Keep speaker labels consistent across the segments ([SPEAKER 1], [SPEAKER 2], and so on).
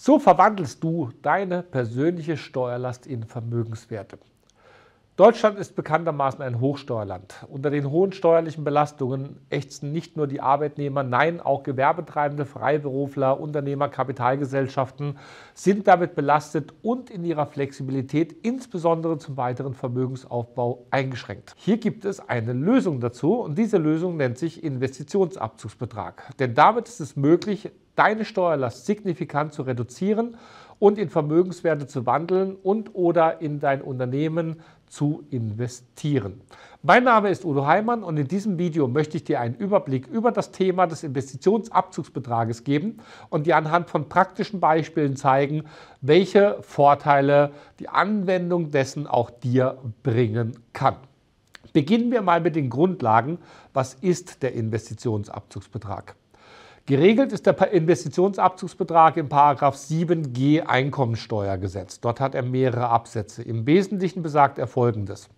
[SPEAKER 1] So verwandelst du deine persönliche Steuerlast in Vermögenswerte. Deutschland ist bekanntermaßen ein Hochsteuerland. Unter den hohen steuerlichen Belastungen ächzen nicht nur die Arbeitnehmer, nein, auch Gewerbetreibende, Freiberufler, Unternehmer, Kapitalgesellschaften sind damit belastet und in ihrer Flexibilität, insbesondere zum weiteren Vermögensaufbau, eingeschränkt. Hier gibt es eine Lösung dazu und diese Lösung nennt sich Investitionsabzugsbetrag. Denn damit ist es möglich, deine Steuerlast signifikant zu reduzieren und in Vermögenswerte zu wandeln und oder in dein Unternehmen zu investieren. Mein Name ist Udo Heimann und in diesem Video möchte ich dir einen Überblick über das Thema des Investitionsabzugsbetrages geben und dir anhand von praktischen Beispielen zeigen, welche Vorteile die Anwendung dessen auch dir bringen kann. Beginnen wir mal mit den Grundlagen. Was ist der Investitionsabzugsbetrag? Geregelt ist der Investitionsabzugsbetrag im 7g Einkommensteuergesetz. Dort hat er mehrere Absätze. Im Wesentlichen besagt er Folgendes.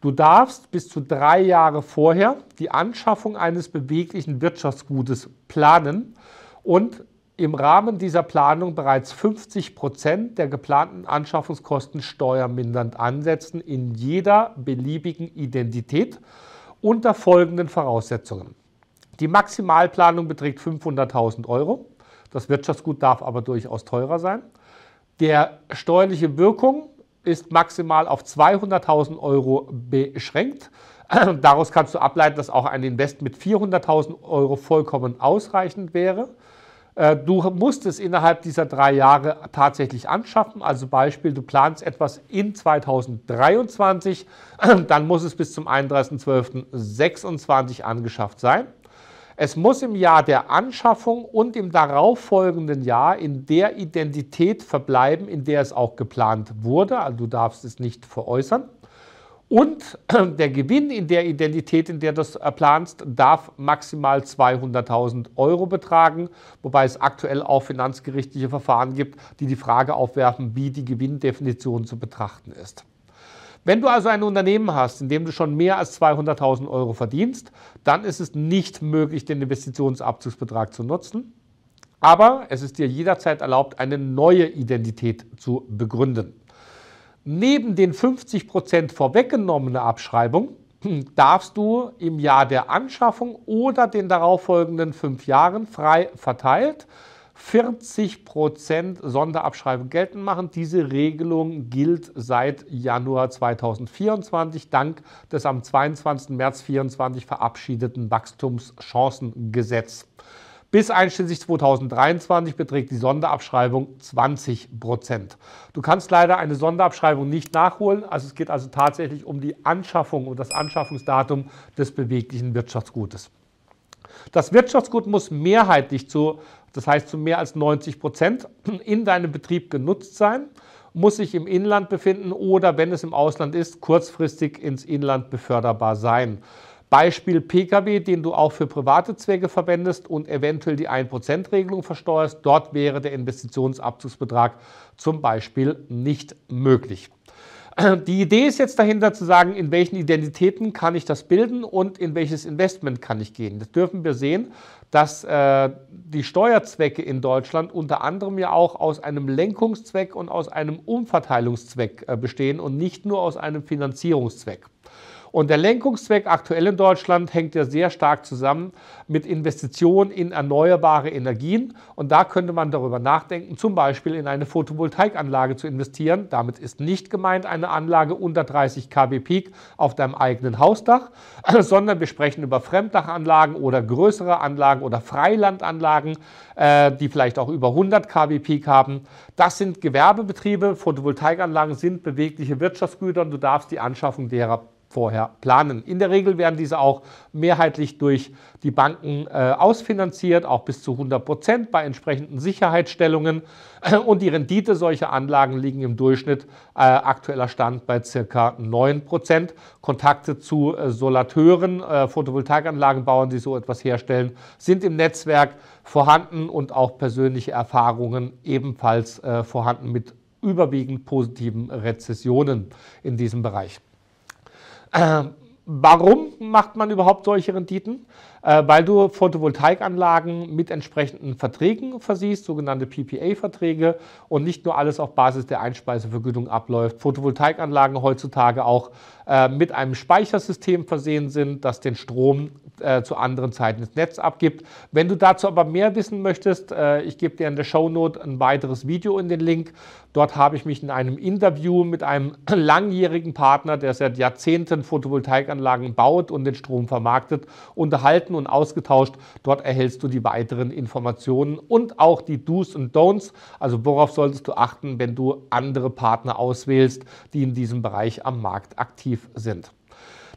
[SPEAKER 1] Du darfst bis zu drei Jahre vorher die Anschaffung eines beweglichen Wirtschaftsgutes planen und im Rahmen dieser Planung bereits 50 Prozent der geplanten Anschaffungskosten steuermindernd ansetzen in jeder beliebigen Identität unter folgenden Voraussetzungen. Die Maximalplanung beträgt 500.000 Euro. Das Wirtschaftsgut darf aber durchaus teurer sein. Der steuerliche Wirkung ist maximal auf 200.000 Euro beschränkt. Daraus kannst du ableiten, dass auch ein Invest mit 400.000 Euro vollkommen ausreichend wäre. Äh, du musst es innerhalb dieser drei Jahre tatsächlich anschaffen. Also Beispiel, du planst etwas in 2023, dann muss es bis zum 31.12.26 angeschafft sein. Es muss im Jahr der Anschaffung und im darauffolgenden Jahr in der Identität verbleiben, in der es auch geplant wurde. Also du darfst es nicht veräußern. Und der Gewinn in der Identität, in der du das äh, planst, darf maximal 200.000 Euro betragen, wobei es aktuell auch finanzgerichtliche Verfahren gibt, die die Frage aufwerfen, wie die Gewinndefinition zu betrachten ist. Wenn du also ein Unternehmen hast, in dem du schon mehr als 200.000 Euro verdienst, dann ist es nicht möglich, den Investitionsabzugsbetrag zu nutzen. Aber es ist dir jederzeit erlaubt, eine neue Identität zu begründen. Neben den 50% vorweggenommene Abschreibung darfst du im Jahr der Anschaffung oder den darauffolgenden fünf Jahren frei verteilt 40% Sonderabschreibung geltend machen. Diese Regelung gilt seit Januar 2024 dank des am 22. März 2024 verabschiedeten Wachstumschancengesetz. Bis einschließlich 2023 beträgt die Sonderabschreibung 20 Prozent. Du kannst leider eine Sonderabschreibung nicht nachholen. Also es geht also tatsächlich um die Anschaffung und das Anschaffungsdatum des beweglichen Wirtschaftsgutes. Das Wirtschaftsgut muss mehrheitlich zu, das heißt zu mehr als 90 Prozent, in deinem Betrieb genutzt sein, muss sich im Inland befinden oder, wenn es im Ausland ist, kurzfristig ins Inland beförderbar sein. Beispiel Pkw, den du auch für private Zwecke verwendest und eventuell die 1%-Regelung versteuerst. Dort wäre der Investitionsabzugsbetrag zum Beispiel nicht möglich. die Idee ist jetzt dahinter zu sagen, in welchen Identitäten kann ich das bilden und in welches Investment kann ich gehen. Das dürfen wir sehen, dass äh, die Steuerzwecke in Deutschland unter anderem ja auch aus einem Lenkungszweck und aus einem Umverteilungszweck äh, bestehen und nicht nur aus einem Finanzierungszweck. Und der Lenkungszweck aktuell in Deutschland hängt ja sehr stark zusammen mit Investitionen in erneuerbare Energien. Und da könnte man darüber nachdenken, zum Beispiel in eine Photovoltaikanlage zu investieren. Damit ist nicht gemeint eine Anlage unter 30 kW Peak auf deinem eigenen Hausdach, sondern wir sprechen über Fremddachanlagen oder größere Anlagen oder Freilandanlagen, äh, die vielleicht auch über 100 kW Peak haben. Das sind Gewerbebetriebe. Photovoltaikanlagen sind bewegliche Wirtschaftsgüter und du darfst die Anschaffung derer vorher planen. In der Regel werden diese auch mehrheitlich durch die Banken äh, ausfinanziert, auch bis zu 100 Prozent bei entsprechenden Sicherheitsstellungen. Und die Rendite solcher Anlagen liegen im Durchschnitt äh, aktueller Stand bei circa 9 Prozent. Kontakte zu äh, Solateuren, äh, Photovoltaikanlagenbauern, die so etwas herstellen, sind im Netzwerk vorhanden und auch persönliche Erfahrungen ebenfalls äh, vorhanden mit überwiegend positiven Rezessionen in diesem Bereich. Äh, warum macht man überhaupt solche Renditen? Äh, weil du Photovoltaikanlagen mit entsprechenden Verträgen versiehst, sogenannte PPA-Verträge und nicht nur alles auf Basis der Einspeisevergütung abläuft. Photovoltaikanlagen heutzutage auch äh, mit einem Speichersystem versehen sind, das den Strom äh, zu anderen Zeiten ins Netz abgibt. Wenn du dazu aber mehr wissen möchtest, äh, ich gebe dir in der Shownote ein weiteres Video in den Link. Dort habe ich mich in einem Interview mit einem langjährigen Partner, der seit Jahrzehnten Photovoltaikanlagen baut und den Strom vermarktet, unterhalten erhalten und ausgetauscht. Dort erhältst du die weiteren Informationen und auch die Do's und Don'ts. Also worauf solltest du achten, wenn du andere Partner auswählst, die in diesem Bereich am Markt aktiv sind.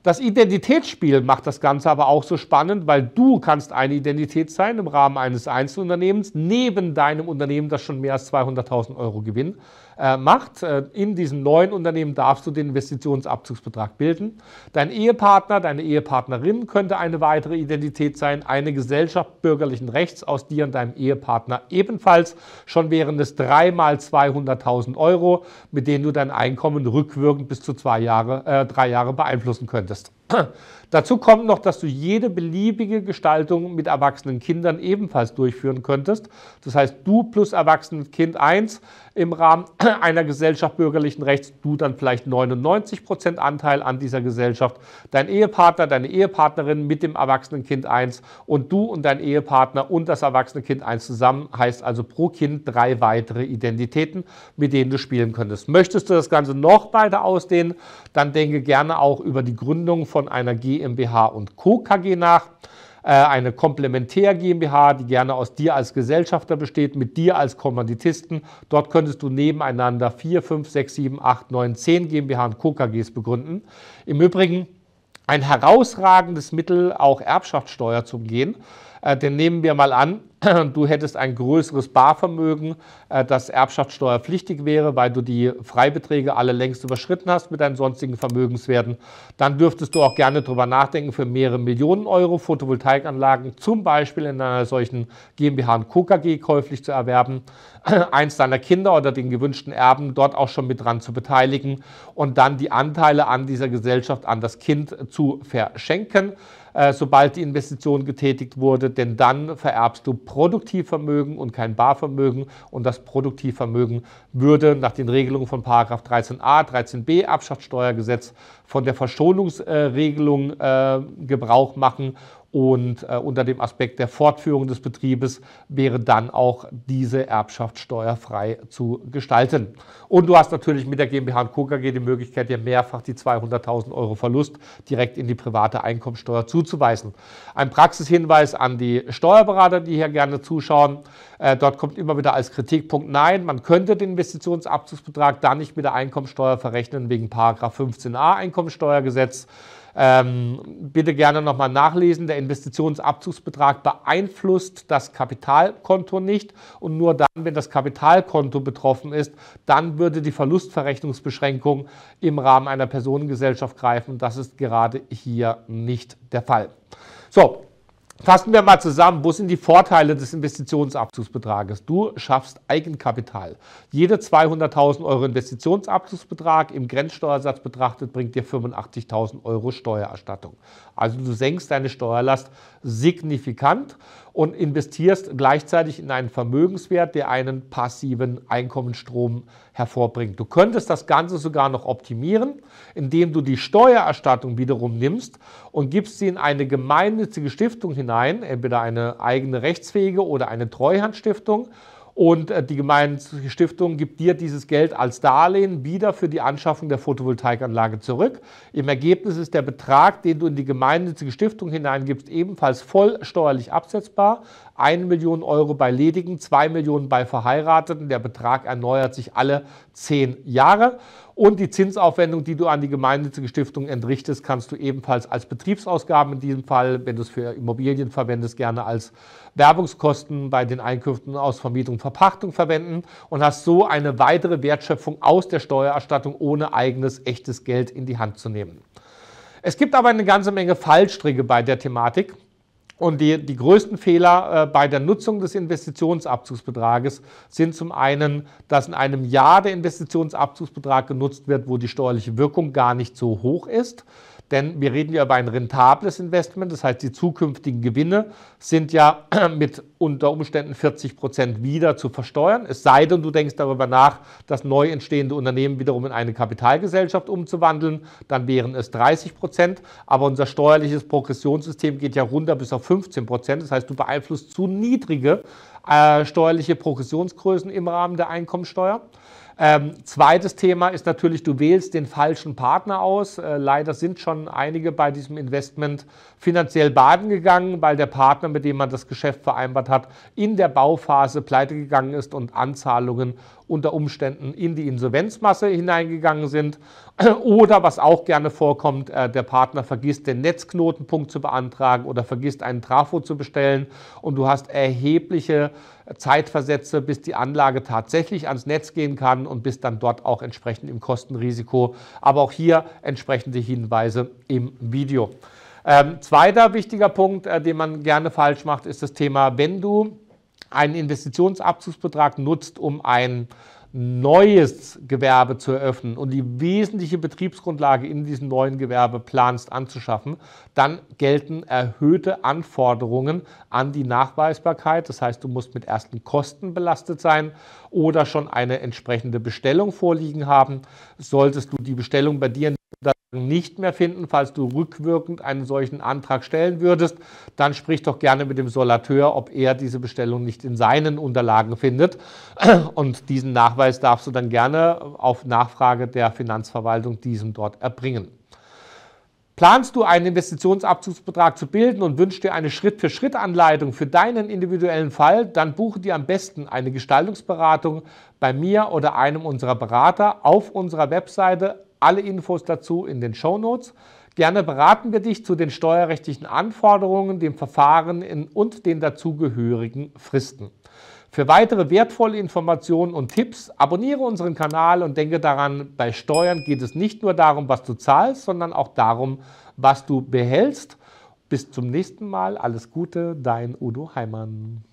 [SPEAKER 1] Das Identitätsspiel macht das Ganze aber auch so spannend, weil du kannst eine Identität sein im Rahmen eines Einzelunternehmens, neben deinem Unternehmen, das schon mehr als 200.000 Euro Gewinn äh, macht. Äh, in diesem neuen Unternehmen darfst du den Investitionsabzugsbetrag bilden. Dein Ehepartner, deine Ehepartnerin könnte eine weitere Identität sein, eine Gesellschaft bürgerlichen Rechts aus dir und deinem Ehepartner ebenfalls. Schon wären es dreimal 200.000 Euro, mit denen du dein Einkommen rückwirkend bis zu zwei Jahre, äh, drei Jahre beeinflussen könntest. Dazu kommt noch, dass du jede beliebige Gestaltung mit erwachsenen Kindern ebenfalls durchführen könntest. Das heißt, du plus erwachsenes Kind 1 im Rahmen einer Gesellschaft bürgerlichen Rechts, du dann vielleicht 99% Anteil an dieser Gesellschaft, dein Ehepartner, deine Ehepartnerin mit dem erwachsenen Kind 1 und du und dein Ehepartner und das erwachsene Kind 1 zusammen, heißt also pro Kind drei weitere Identitäten, mit denen du spielen könntest. Möchtest du das Ganze noch weiter ausdehnen, dann denke gerne auch über die Gründung von von einer GmbH und Co. KG nach äh, eine Komplementär GmbH, die gerne aus dir als Gesellschafter besteht, mit dir als Kommanditisten. Dort könntest du nebeneinander 4, 5, 6, 7, 8, 9, 10 GmbH und Co. KGs begründen. Im Übrigen ein herausragendes Mittel, auch Erbschaftssteuer zu umgehen. Äh, denn nehmen wir mal an, du hättest ein größeres Barvermögen, äh, das erbschaftssteuerpflichtig wäre, weil du die Freibeträge alle längst überschritten hast mit deinen sonstigen Vermögenswerten, dann dürftest du auch gerne darüber nachdenken, für mehrere Millionen Euro Photovoltaikanlagen zum Beispiel in einer solchen GmbH und KKG käuflich zu erwerben, eins deiner Kinder oder den gewünschten Erben dort auch schon mit dran zu beteiligen und dann die Anteile an dieser Gesellschaft an das Kind zu verschenken. Äh, sobald die Investition getätigt wurde, denn dann vererbst du Produktivvermögen und kein Barvermögen und das Produktivvermögen würde nach den Regelungen von 13a, 13b Erbschaftssteuergesetz von der Verschonungsregelung äh, Gebrauch machen. Und äh, unter dem Aspekt der Fortführung des Betriebes wäre dann auch diese Erbschaft steuerfrei zu gestalten. Und du hast natürlich mit der GmbH und Co. KG die Möglichkeit, dir mehrfach die 200.000 Euro Verlust direkt in die private Einkommensteuer zuzuweisen. Ein Praxishinweis an die Steuerberater, die hier gerne zuschauen. Äh, dort kommt immer wieder als Kritikpunkt, nein, man könnte den Investitionsabzugsbetrag da nicht mit der Einkommensteuer verrechnen wegen 15a Einkommensteuer. Einkommensteuergesetz. Ähm, bitte gerne nochmal nachlesen. Der Investitionsabzugsbetrag beeinflusst das Kapitalkonto nicht und nur dann, wenn das Kapitalkonto betroffen ist, dann würde die Verlustverrechnungsbeschränkung im Rahmen einer Personengesellschaft greifen. Das ist gerade hier nicht der Fall. So, Fassen wir mal zusammen, wo sind die Vorteile des Investitionsabzugsbetrages? Du schaffst Eigenkapital. Jeder 200.000 Euro Investitionsabzugsbetrag im Grenzsteuersatz betrachtet bringt dir 85.000 Euro Steuererstattung. Also du senkst deine Steuerlast signifikant und investierst gleichzeitig in einen Vermögenswert, der einen passiven Einkommensstrom hervorbringt. Du könntest das Ganze sogar noch optimieren, indem du die Steuererstattung wiederum nimmst und gibst sie in eine gemeinnützige Stiftung hinein, entweder eine eigene rechtsfähige oder eine Treuhandstiftung. Und äh, die gemeinnützige Stiftung gibt dir dieses Geld als Darlehen wieder für die Anschaffung der Photovoltaikanlage zurück. Im Ergebnis ist der Betrag, den du in die gemeinnützige Stiftung hineingibst, ebenfalls voll steuerlich absetzbar. 1 Million Euro bei Ledigen, 2 Millionen bei Verheirateten. Der Betrag erneuert sich alle 10 Jahre. Und die Zinsaufwendung, die du an die gemeinnützige Stiftung entrichtest, kannst du ebenfalls als Betriebsausgaben in diesem Fall, wenn du es für Immobilien verwendest, gerne als Werbungskosten bei den Einkünften aus Vermietung, und Verpachtung verwenden und hast so eine weitere Wertschöpfung aus der Steuererstattung, ohne eigenes echtes Geld in die Hand zu nehmen. Es gibt aber eine ganze Menge Fallstricke bei der Thematik. Und die, die größten Fehler äh, bei der Nutzung des Investitionsabzugsbetrages sind zum einen, dass in einem Jahr der Investitionsabzugsbetrag genutzt wird, wo die steuerliche Wirkung gar nicht so hoch ist. Denn wir reden ja über ein rentables Investment, das heißt, die zukünftigen Gewinne sind ja mit unter Umständen 40 Prozent wieder zu versteuern. Es sei denn, du denkst darüber nach, das neu entstehende Unternehmen wiederum in eine Kapitalgesellschaft umzuwandeln, dann wären es 30 Prozent. Aber unser steuerliches Progressionssystem geht ja runter bis auf 15 Prozent. Das heißt, du beeinflusst zu niedrige äh, steuerliche Progressionsgrößen im Rahmen der Einkommensteuer. Ähm, zweites Thema ist natürlich, du wählst den falschen Partner aus. Äh, leider sind schon einige bei diesem Investment finanziell baden gegangen, weil der Partner, mit dem man das Geschäft vereinbart hat, in der Bauphase pleite gegangen ist und Anzahlungen unter Umständen in die Insolvenzmasse hineingegangen sind oder was auch gerne vorkommt, äh, der Partner vergisst den Netzknotenpunkt zu beantragen oder vergisst einen Trafo zu bestellen und du hast erhebliche Zeitversätze, bis die Anlage tatsächlich ans Netz gehen kann und bist dann dort auch entsprechend im Kostenrisiko, aber auch hier entsprechende Hinweise im Video. Ähm, zweiter wichtiger Punkt, äh, den man gerne falsch macht, ist das Thema, wenn du einen Investitionsabzugsbetrag nutzt, um ein neues Gewerbe zu eröffnen und die wesentliche Betriebsgrundlage in diesem neuen Gewerbe planst anzuschaffen, dann gelten erhöhte Anforderungen an die Nachweisbarkeit. Das heißt, du musst mit ersten Kosten belastet sein oder schon eine entsprechende Bestellung vorliegen haben. Solltest du die Bestellung bei dir in nicht mehr finden, falls du rückwirkend einen solchen Antrag stellen würdest, dann sprich doch gerne mit dem Solateur, ob er diese Bestellung nicht in seinen Unterlagen findet. Und diesen Nachweis darfst du dann gerne auf Nachfrage der Finanzverwaltung diesem dort erbringen. Planst du einen Investitionsabzugsbetrag zu bilden und wünschst dir eine Schritt-für-Schritt-Anleitung für deinen individuellen Fall, dann buche dir am besten eine Gestaltungsberatung bei mir oder einem unserer Berater auf unserer Webseite alle Infos dazu in den Show Notes. Gerne beraten wir dich zu den steuerrechtlichen Anforderungen, dem Verfahren und den dazugehörigen Fristen. Für weitere wertvolle Informationen und Tipps abonniere unseren Kanal und denke daran, bei Steuern geht es nicht nur darum, was du zahlst, sondern auch darum, was du behältst. Bis zum nächsten Mal, alles Gute, dein Udo Heimann.